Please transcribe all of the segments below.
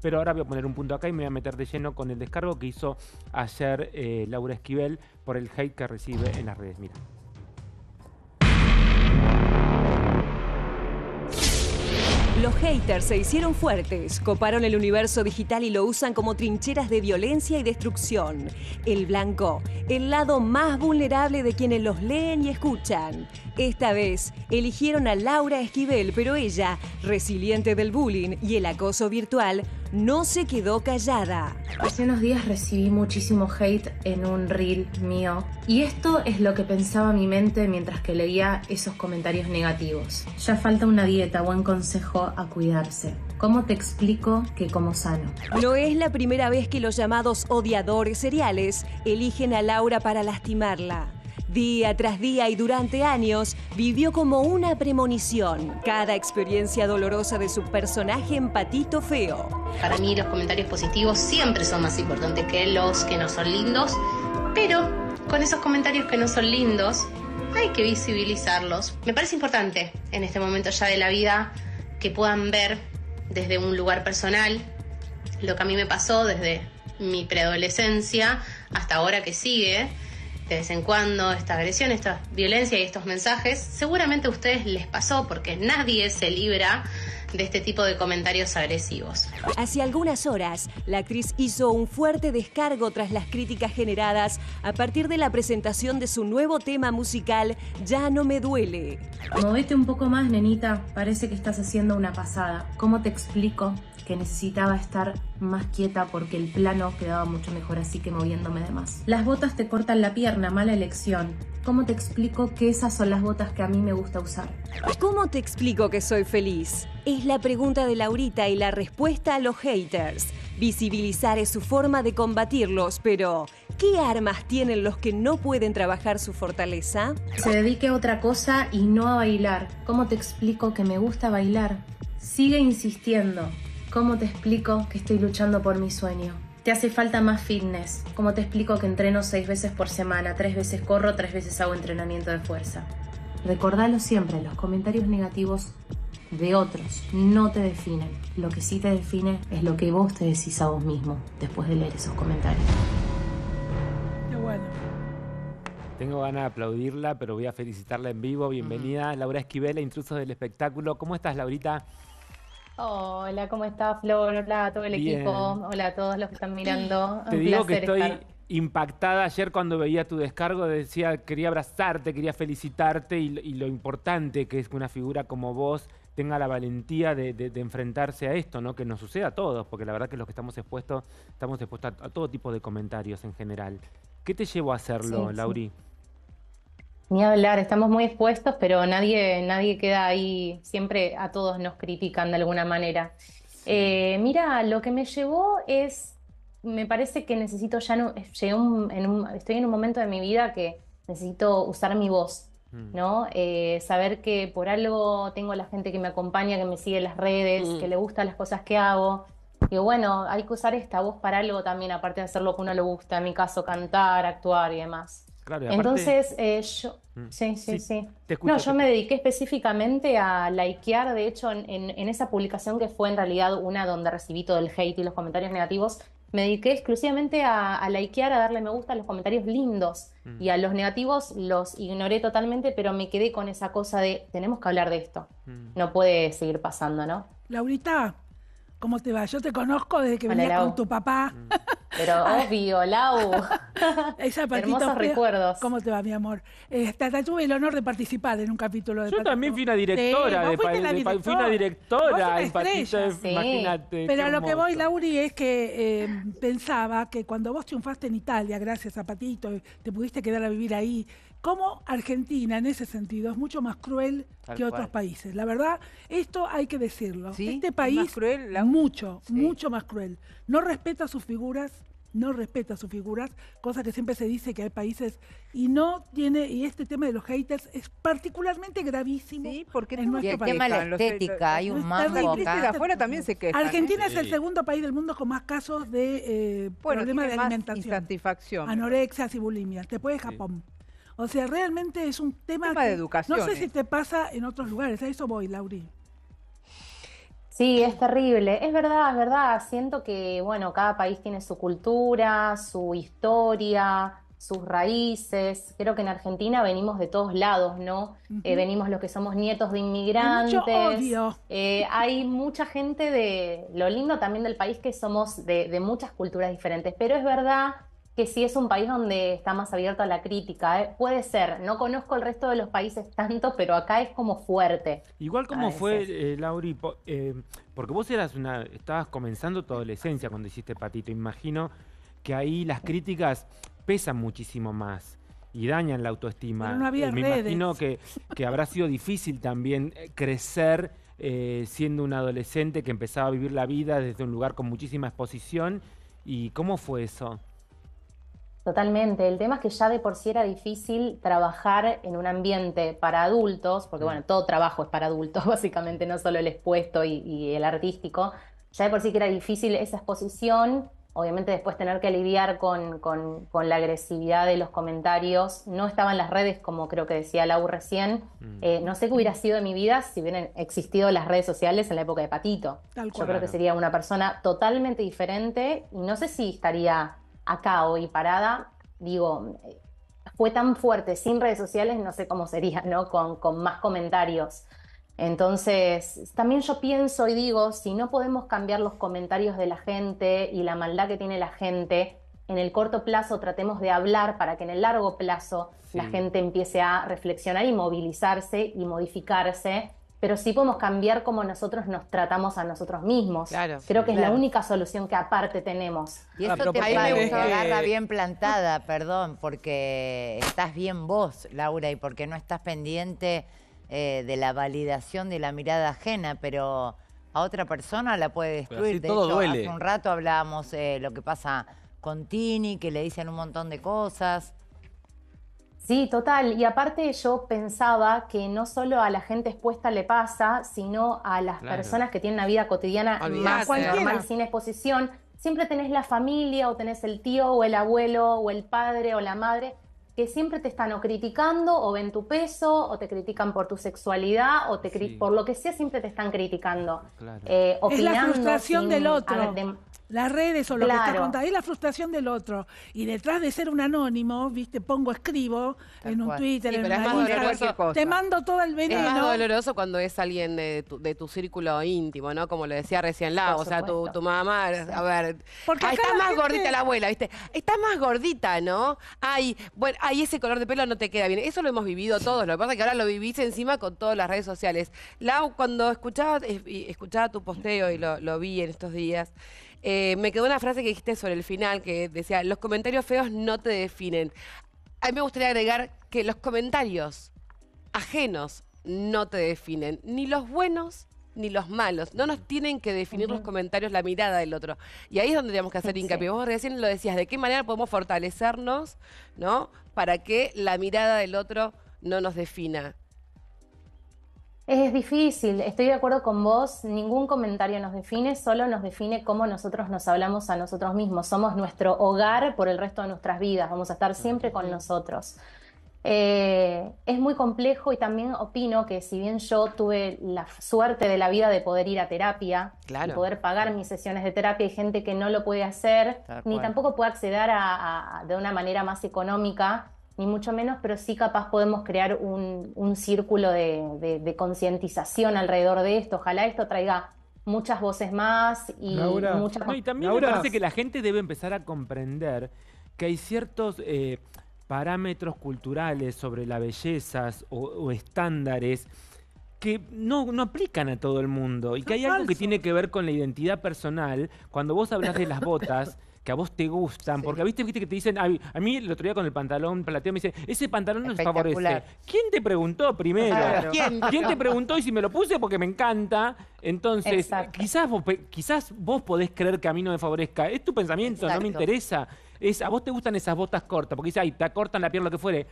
Pero ahora voy a poner un punto acá y me voy a meter de lleno con el descargo que hizo ayer eh, Laura Esquivel por el hate que recibe en las redes. Mira. Los haters se hicieron fuertes, coparon el universo digital y lo usan como trincheras de violencia y destrucción. El blanco, el lado más vulnerable de quienes los leen y escuchan. Esta vez eligieron a Laura Esquivel, pero ella, resiliente del bullying y el acoso virtual, no se quedó callada. Hace unos días recibí muchísimo hate en un reel mío y esto es lo que pensaba mi mente mientras que leía esos comentarios negativos. Ya falta una dieta, buen consejo a cuidarse. ¿Cómo te explico que como sano? No es la primera vez que los llamados odiadores seriales eligen a Laura para lastimarla. Día tras día y durante años vivió como una premonición cada experiencia dolorosa de su personaje empatito Feo. Para mí los comentarios positivos siempre son más importantes que los que no son lindos, pero con esos comentarios que no son lindos hay que visibilizarlos. Me parece importante en este momento ya de la vida que puedan ver desde un lugar personal lo que a mí me pasó desde mi preadolescencia hasta ahora que sigue de vez en cuando esta agresión, esta violencia y estos mensajes, seguramente a ustedes les pasó porque nadie se libra de este tipo de comentarios agresivos. Hace algunas horas, la actriz hizo un fuerte descargo tras las críticas generadas a partir de la presentación de su nuevo tema musical, Ya no me duele. Movete un poco más, nenita, parece que estás haciendo una pasada. ¿Cómo te explico? que necesitaba estar más quieta porque el plano quedaba mucho mejor así que moviéndome de más. Las botas te cortan la pierna, mala elección. ¿Cómo te explico que esas son las botas que a mí me gusta usar? ¿Cómo te explico que soy feliz? es la pregunta de Laurita y la respuesta a los haters. Visibilizar es su forma de combatirlos, pero ¿qué armas tienen los que no pueden trabajar su fortaleza? Se dedique a otra cosa y no a bailar. ¿Cómo te explico que me gusta bailar? Sigue insistiendo. ¿Cómo te explico que estoy luchando por mi sueño? Te hace falta más fitness. ¿Cómo te explico que entreno seis veces por semana, tres veces corro, tres veces hago entrenamiento de fuerza? Recordalo siempre, los comentarios negativos de otros no te definen. Lo que sí te define es lo que vos te decís a vos mismo después de leer esos comentarios. Qué bueno. Tengo ganas de aplaudirla, pero voy a felicitarla en vivo. Bienvenida, Laura Esquivela, Intrusos del Espectáculo. ¿Cómo estás, Laurita? Hola, ¿cómo estás, Flor? Hola a todo el equipo. Hola a todos los que están mirando. Te digo que estoy impactada ayer cuando veía tu descargo. Decía, quería abrazarte, quería felicitarte y, y, lo importante que es que una figura como vos tenga la valentía de, enfrentarse a esto, ¿no? Que nos suceda a todos, porque la verdad que los que estamos expuestos, estamos expuestos a, todo tipo de comentarios en general. ¿Qué te llevó a hacerlo, Lauri? Ni hablar, estamos muy expuestos, pero nadie, nadie queda ahí, siempre a todos nos critican de alguna manera. Eh, mira, lo que me llevó es, me parece que necesito ya, no, un, estoy en un momento de mi vida que necesito usar mi voz, Mm. ¿no? Eh, saber que por algo tengo la gente que me acompaña, que me sigue en las redes, mm. que le gustan las cosas que hago. Y bueno, hay que usar esta voz para algo también, aparte de hacer lo que uno le gusta, en mi caso, cantar, actuar y demás. Entonces, eh, yo. Mm. Sí, sí, sí. no, yo me dediqué específicamente a likear, de hecho, en, esa publicación que fue en realidad una donde recibí todo el hate y los comentarios negativos, me dediqué exclusivamente a, a likear, a darle me gusta a los comentarios lindos mm. y a los negativos los ignoré totalmente, pero me quedé con esa cosa de tenemos que hablar de esto. Mm. No puede seguir pasando, ¿no? Laurita, ¿Cómo te va? Yo te conozco desde que venías con tu papá. Mm. Pero obvio, Lau. Esa Hermosos recuerdos. ¿Cómo te va, mi amor? Este, tuve el honor de participar en un capítulo de Yo también fui una directora. de, Fui una directora en Patito, imagínate. Pero lo que voy, Lauri, es que eh, pensaba que cuando vos triunfaste en Italia, gracias a Patito, te pudiste quedar a vivir ahí, cómo Argentina en ese sentido es mucho más cruel que otros países. La verdad, esto hay que decirlo. Este país cruel, la... mucho, mucho más cruel. No respeta sus figuras, no respeta sus figuras, cosa que siempre se dice que hay países y no tiene y este tema de los haters es particularmente gravísimo. Sí, porque en nuestro el tema de la estética, hay un acá. también se queja. Argentina es el segundo país del mundo con más casos de eh, problemas de alimentación, insatisfacción, anorexias y bulimia. Después de Japón. O sea, realmente es un tema, de educación. No sé si te pasa en otros lugares, a eso voy, Lauri. Sí, es terrible. Es verdad, es verdad. Siento que, bueno, cada país tiene su cultura, su historia, sus raíces. Creo que en Argentina venimos de todos lados, ¿no? Eh, venimos los que somos nietos de inmigrantes. Hay, eh, hay mucha gente de. Lo lindo también del país que somos de muchas culturas diferentes. Pero es verdad que sí es un país donde está más abierto a la crítica. ¿eh? Puede ser, no conozco el resto de los países tanto, pero acá es como fuerte. Igual como fue, eh, Lauri, eh, porque vos eras una, estabas comenzando tu adolescencia cuando hiciste Patito, imagino que ahí las críticas pesan muchísimo más y dañan la autoestima. Pero no había eh, Me imagino que, que habrá sido difícil también crecer siendo un adolescente que empezaba a vivir la vida desde un lugar con muchísima exposición. ¿Y cómo fue eso? Totalmente. El tema es que ya de por sí era difícil trabajar en un ambiente para adultos, porque mm. bueno, todo trabajo es para adultos, básicamente, no solo el expuesto y, el artístico. Ya de por sí que era difícil esa exposición, obviamente después tener que lidiar con, con, la agresividad de los comentarios. No estaban las redes, como creo que decía Lau recién. Mm. Eh, no sé qué hubiera sido de mi vida si hubieran existido las redes sociales en la época de Patito. Yo creo que sería una persona totalmente diferente y no sé si estaría acá hoy parada, digo, fue tan fuerte sin redes sociales, no sé cómo sería, ¿no? Con, más comentarios. Entonces, también yo pienso y digo, si no podemos cambiar los comentarios de la gente y la maldad que tiene la gente, en el corto plazo tratemos de hablar para que en el largo plazo la gente empiece a reflexionar y movilizarse y modificarse pero sí podemos cambiar cómo nosotros nos tratamos a nosotros mismos. Creo que es la única solución que aparte tenemos. Y eso te una garra bien plantada, perdón, porque estás bien vos, Laura, y porque no estás pendiente eh, de la validación de la mirada ajena, pero a otra persona la puede destruir. De todo hecho, duele. hace un rato hablábamos eh, lo que pasa con Tini, que le dicen un montón de cosas. Sí, total. Y aparte yo pensaba que no solo a la gente expuesta le pasa, sino a las personas que tienen una vida cotidiana más normal, sin exposición. Siempre tenés la familia o tenés el tío o el abuelo o el padre o la madre que siempre te están o criticando o ven tu peso o te critican por tu sexualidad o te por lo que sea siempre te están criticando. Eh, la frustración del otro las redes o lo que está contando, es la frustración del otro. Y detrás de ser un anónimo, viste, pongo, escribo en un Twitter, sí, en una te mando todo el veneno. Es más doloroso cuando es alguien de tu, círculo íntimo, ¿no? Como lo decía recién Lau, o sea, tu, mamá, a ver, Porque está más gordita la abuela, viste, está más gordita, ¿no? Ay, bueno, ese color de pelo no te queda bien. Eso lo hemos vivido todos, lo que pasa es que ahora lo vivís encima con todas las redes sociales. Lau, cuando escuchaba, eh, escuchaba tu posteo y lo, lo vi en estos días, eh, me quedó una frase que dijiste sobre el final que decía, los comentarios feos no te definen. A mí me gustaría agregar que los comentarios ajenos no te definen, ni los buenos ni los malos. No nos tienen que definir los comentarios la mirada del otro. Y ahí es donde tenemos que hacer hincapié. Vos recién lo decías, ¿de qué manera podemos fortalecernos, ¿no? Para que la mirada del otro no nos defina. Es difícil, estoy de acuerdo con vos, ningún comentario nos define, solo nos define cómo nosotros nos hablamos a nosotros mismos, somos nuestro hogar por el resto de nuestras vidas, vamos a estar siempre con nosotros. Eh, es muy complejo y también opino que si bien yo tuve la suerte de la vida de poder ir a terapia, poder pagar mis sesiones de terapia, hay gente que no lo puede hacer, ni tampoco puede acceder a, de una manera más económica ni mucho menos, pero sí capaz podemos crear un, un círculo de, concientización alrededor de esto. Ojalá esto traiga muchas voces más y muchas no, y también me parece que la gente debe empezar a comprender que hay ciertos eh, parámetros culturales sobre las bellezas o, estándares que no, aplican a todo el mundo y que hay algo que tiene que ver con la identidad personal. Cuando vos hablas de las botas, que a vos te gustan. Porque viste, viste que te dicen, a, mí el otro día con el pantalón plateado me dice, ese pantalón no te favorece. ¿Quién te preguntó primero? ¿Quién, te preguntó y si me lo puse porque me encanta? Entonces, quizás vos, quizás vos podés creer que a mí no me favorezca. Es tu pensamiento, no me interesa. Es, a vos te gustan esas botas cortas, porque dice, ay, te cortan la pierna, lo que fuere.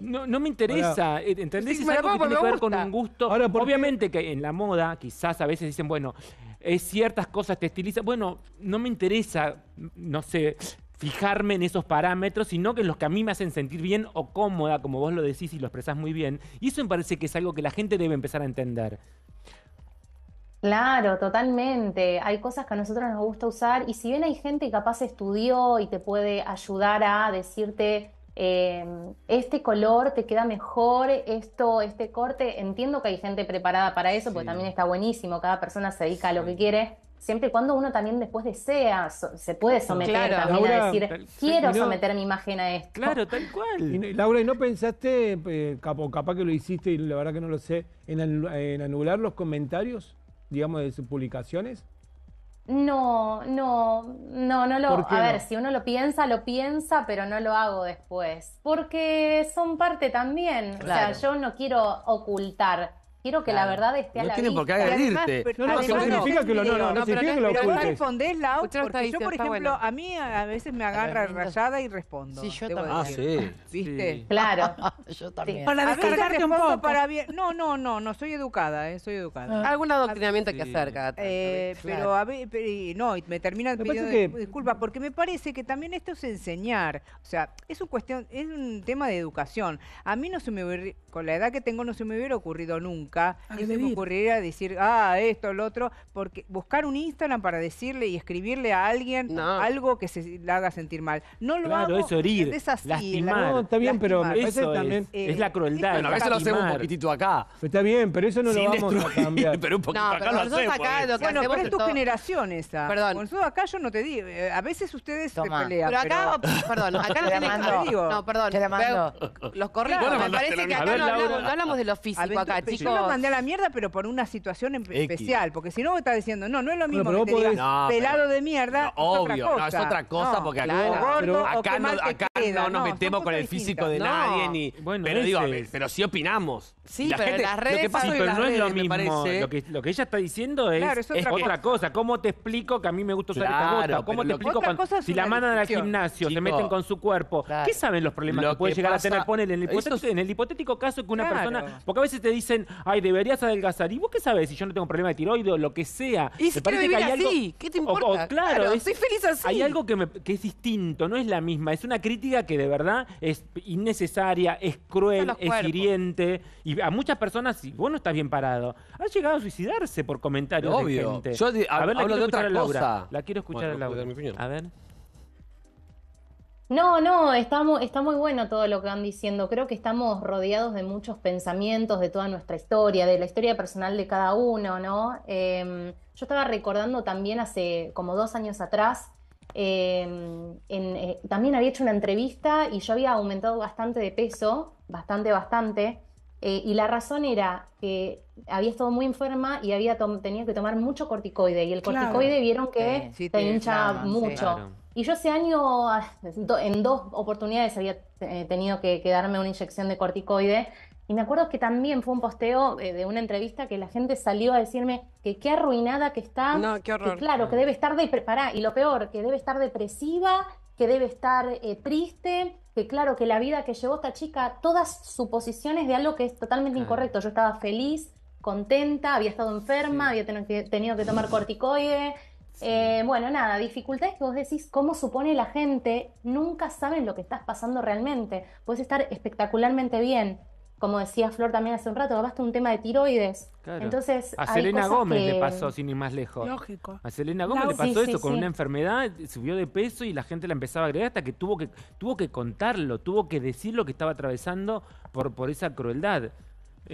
No, me interesa, ¿entendés? es algo que tiene que ver con un gusto. Obviamente que en la moda quizás a veces dicen, bueno, es eh, ciertas cosas te estilizan. Bueno, no me interesa, no sé, fijarme en esos parámetros, sino que los que a mí me hacen sentir bien o cómoda, como vos lo decís y lo expresás muy bien. Y eso me parece que es algo que la gente debe empezar a entender. Claro, totalmente. Hay cosas que a nosotros nos gusta usar y si bien hay gente que capaz estudió y te puede ayudar a decirte eh, este color te queda mejor, esto, este corte. Entiendo que hay gente preparada para eso, porque también está buenísimo, cada persona se dedica a lo que quiere. Siempre y cuando uno también después desea, se puede someter también a decir, quiero someter mi imagen a esto. Claro, tal cual. Laura, ¿y no pensaste, eh, capo, capaz que lo hiciste y la verdad que no lo sé, en, en anular los comentarios, digamos, de sus publicaciones? No, no, no, no lo. A ver, si uno lo piensa, lo piensa, pero no lo hago después. Porque son parte también. O sea, yo no quiero ocultar Quiero que la verdad esté no a la tienen vista. por qué agredirte. no, no, no significa que lo no, no, no, significa que lo ocultes. Pero respondés, Lau, porque yo, por ejemplo, a mí a veces me agarra rayada y respondo. Sí, yo también. Ah, sí. ¿Viste? Claro. yo también. Para descargarte un poco. Para bien. No, no, no, no, soy educada, eh, soy educada. Ah. Algún adoctrinamiento que acerca. Eh, Pero a ver, pero, no, me termina pidiendo disculpas, porque me parece que también esto es enseñar. O sea, es un, cuestión, es un tema de educación. A mí no se me hubiera, con la edad que tengo, no se me hubiera ocurrido nunca y se me ocurriría decir, ah, esto, lo otro, porque buscar un Instagram para decirle y escribirle a alguien algo que se le haga sentir mal. No lo claro, hago. es herir, es así, no, está bien, pero eso también, es, eh, es, la eh, crueldad. Bueno, a veces lo hacemos un poquitito acá. Está bien, pero eso no lo vamos a cambiar. Pero un poquito no, acá lo hacemos. Acá lo bueno, pero es tu generación esa. Perdón. Con acá yo no te digo. Eh, a veces ustedes se pelean. Pero acá, perdón, acá no te que... No, perdón. Te Los correos. me parece que acá no no hablamos de lo físico acá, chicos mandé a la mierda, pero por una situación especial. Porque si no, me estás diciendo, no, no es lo mismo que te pelado de mierda. obvio, es otra cosa, no, es otra cosa porque acá, acá, no, acá no, nos metemos con el físico de nadie. ni Pero digo, pero sí opinamos. Sí, pero las redes lo que pero no es lo mismo. Lo que, ella está diciendo es, es otra, cosa. ¿Cómo te explico que a mí me gusta usar claro, esta bota? ¿Cómo te explico cuando, si la mandan al gimnasio, te se meten con su cuerpo? ¿Qué saben los problemas que puede llegar a tener? poner en el hipotético caso que una persona... Porque a veces te dicen, ay, deberías adelgazar. ¿Y vos qué sabes si yo no tengo problema de tiroides o lo que sea? que, ¿Qué te importa? claro, feliz así. Hay algo que, es distinto, no es la misma. Es una crítica que de verdad es innecesaria, es cruel, es hiriente. Y a muchas personas, vos no estás bien parado, has llegado a suicidarse por comentarios de gente. Yo, a, ver, hablo de otra cosa. La quiero escuchar a Laura. A ver. No, no, está muy, bueno todo lo que van diciendo. Creo que estamos rodeados de muchos pensamientos, de toda nuestra historia, de la historia personal de cada uno, ¿no? Em, yo estaba recordando también hace como dos años atrás, em, eh, también había hecho una entrevista y yo había aumentado bastante de peso, bastante, bastante. Eh, y la razón era que había estado muy enferma y había tenido que tomar mucho corticoide. Y el corticoide vieron que te hincha mucho. Y yo ese año, en dos oportunidades, había eh, tenido que darme una inyección de corticoide. Y me acuerdo que también fue un posteo eh, de una entrevista que la gente salió a decirme que qué arruinada que está. No, qué Que, claro, que debe estar de, y lo peor, que debe estar depresiva, que debe estar eh, triste, que claro, que la vida que llevó esta chica, todas suposiciones de algo que es totalmente incorrecto. Yo estaba feliz, contenta, había estado enferma, había tenido que, tenido que tomar corticoide, eh, bueno, nada, dificultades que vos decís, ¿cómo supone la gente? Nunca saben lo que estás pasando realmente. Puedes estar espectacularmente bien. Como decía Flor también hace un rato, basta un tema de tiroides. Entonces, a Selena Gómez le pasó, sin ir más lejos. Lógico. A Selena Gómez le pasó eso con una enfermedad, subió de peso y la gente la empezaba a agregar hasta que tuvo que, tuvo que contarlo, tuvo que decir lo que estaba atravesando por, por esa crueldad.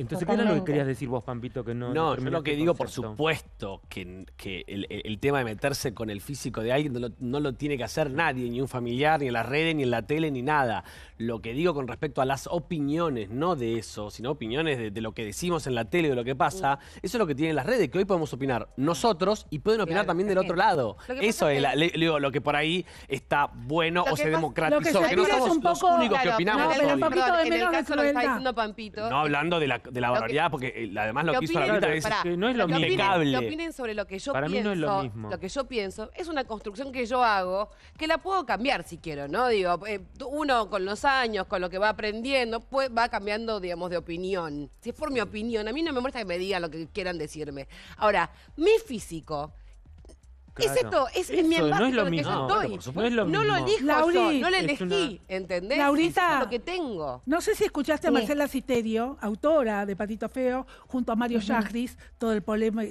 Entonces, ¿qué era lo que querías decir vos, Pampito? Que no, no yo lo que digo, por supuesto, que, que el, tema de meterse con el físico de alguien no lo, tiene que hacer nadie, ni un familiar, ni en las redes, ni en la tele, ni nada. Lo que digo con respecto a las opiniones, no de eso, sino opiniones de, lo que decimos en la tele, de lo que pasa, mm. eso es lo que tienen las redes, que hoy podemos opinar nosotros y pueden opinar también del otro lado. Eso es, lo que por ahí está bueno o se democratizó, que, no somos los únicos que opinamos. No hablando de la de la barbaridad, porque eh, además lo que, hizo la es, que no es lo, mismo. Opinen, opinen sobre lo que yo para pienso. Mí no es lo, mismo. lo que yo pienso es una construcción que yo hago, que la puedo cambiar si quiero, ¿no? Digo, eh, uno con los años, con lo que va aprendiendo, pues va cambiando, digamos, de opinión. Si es por mi opinión, a mí no me molesta que me digan lo que quieran decirme. Ahora, mi físico es esto, es, mi empático no es lo que mismo. estoy. No, lo no no lo elegí, ¿entendés? Laurita, es lo que tengo. No sé si escuchaste a Marcela Citerio, autora de Patito Feo, junto a Mario uh Yagris,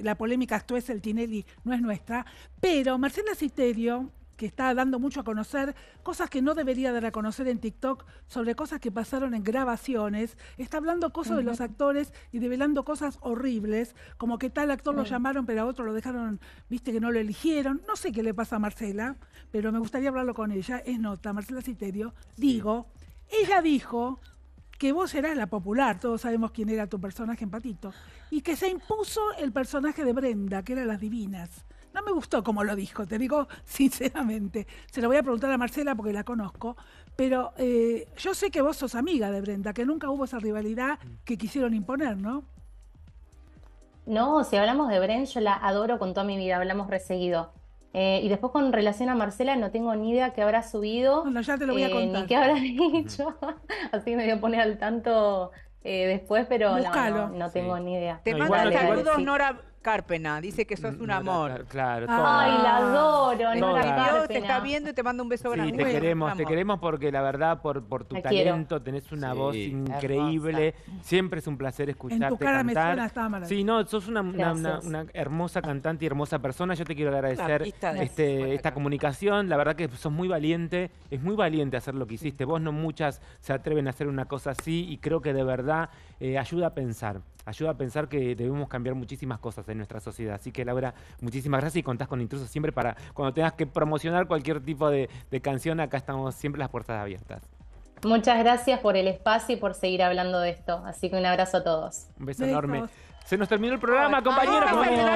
la polémica esto es el Tinelli, no es nuestra, pero Marcela Citerio que está dando mucho a conocer, cosas que no debería dar a conocer en TikTok, sobre cosas que pasaron en grabaciones, está hablando cosas de los actores y develando cosas horribles, como que tal actor lo llamaron, pero a otro lo dejaron, viste que no lo eligieron. No sé qué le pasa a Marcela, pero me gustaría hablarlo con ella. Es nota, Marcela Citerio. Digo, ella dijo que vos eras la popular, todos sabemos quién era tu personaje en Patito, y que se impuso el personaje de Brenda, que era las divinas. No me gustó como lo dijo, te digo sinceramente. Se lo voy a preguntar a Marcela porque la conozco. Pero eh, yo sé que vos sos amiga de Brenda, que nunca hubo esa rivalidad que quisieron imponer, ¿no? No, si hablamos de Brenda, yo la adoro con toda mi vida, hablamos reseguido. Eh, y después con relación a Marcela, no tengo ni idea qué habrá subido. Bueno, ya te lo voy a eh, contar. ni qué habrá dicho. Así me voy a poner al tanto después, pero no, tengo ni idea. Te mando saludos, Nora, Carpena. Dice que sos mm, un amor. Claro, Ay, la adoro, Te está viendo y te mando un beso grande. Sí, te queremos, te queremos porque la verdad, por, tu talento, tenés una voz increíble. Siempre es un placer escucharte en tu cara Me suena, sí, no, sos una, hermosa cantante y hermosa persona. Yo te quiero agradecer este, esta comunicación. La verdad que sos muy valiente. Es muy valiente hacer lo que hiciste. Vos no muchas se atreven a hacer una cosa así y creo que de verdad eh, ayuda a pensar. Ayuda a pensar que debemos cambiar muchísimas cosas en nuestra sociedad. Así que Laura, muchísimas gracias y contás con Intrusos siempre para cuando tengas que promocionar cualquier tipo de, canción, acá estamos siempre las puertas abiertas. Muchas gracias por el espacio y por seguir hablando de esto. Así que un abrazo a todos. Un beso enorme. Se nos terminó el programa, compañeros.